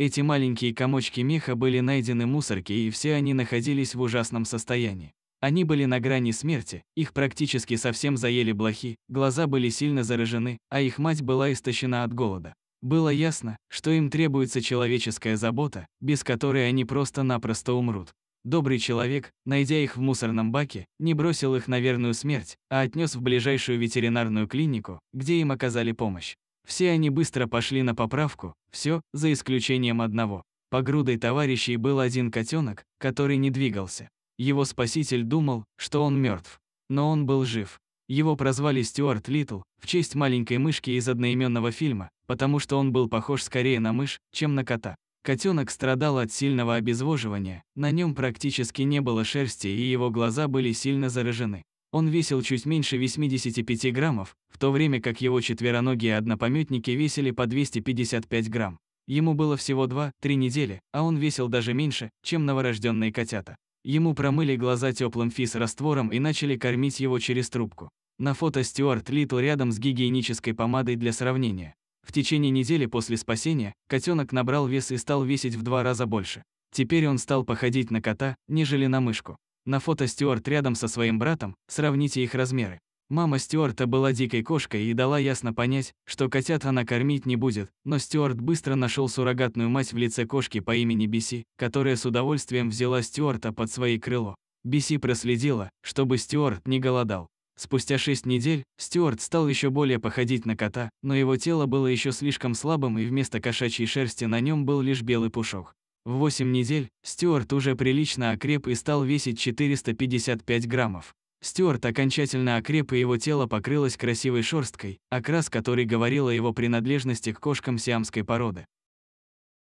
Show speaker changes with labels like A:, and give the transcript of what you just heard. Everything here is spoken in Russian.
A: Эти маленькие комочки меха были найдены в мусорке, и все они находились в ужасном состоянии. Они были на грани смерти, их практически совсем заели блохи, глаза были сильно заражены, а их мать была истощена от голода. Было ясно, что им требуется человеческая забота, без которой они просто-напросто умрут. Добрый человек, найдя их в мусорном баке, не бросил их на верную смерть, а отнес в ближайшую ветеринарную клинику, где им оказали помощь. Все они быстро пошли на поправку, все, за исключением одного. По грудой товарищей был один котенок, который не двигался. Его спаситель думал, что он мертв. Но он был жив. Его прозвали Стюарт Литл в честь маленькой мышки из одноименного фильма, потому что он был похож скорее на мышь, чем на кота. Котенок страдал от сильного обезвоживания, на нем практически не было шерсти и его глаза были сильно заражены. Он весил чуть меньше 85 граммов, в то время как его четвероногие однопометники весили по 255 грамм. Ему было всего 2-3 недели, а он весил даже меньше, чем новорожденные котята. Ему промыли глаза теплым физ-раствором и начали кормить его через трубку. На фото Стюарт Литл рядом с гигиенической помадой для сравнения. В течение недели после спасения котенок набрал вес и стал весить в два раза больше. Теперь он стал походить на кота, нежели на мышку. На фото Стюарт рядом со своим братом, сравните их размеры. Мама Стюарта была дикой кошкой и дала ясно понять, что котят она кормить не будет, но Стюарт быстро нашел суррогатную мать в лице кошки по имени Биси, которая с удовольствием взяла Стюарта под свои крыло. Биси проследила, чтобы Стюарт не голодал. Спустя шесть недель Стюарт стал еще более походить на кота, но его тело было еще слишком слабым и вместо кошачьей шерсти на нем был лишь белый пушок. В 8 недель Стюарт уже прилично окреп и стал весить 455 граммов. Стюарт окончательно окреп, и его тело покрылось красивой шерсткой, окрас которой говорил о его принадлежности к кошкам сиамской породы.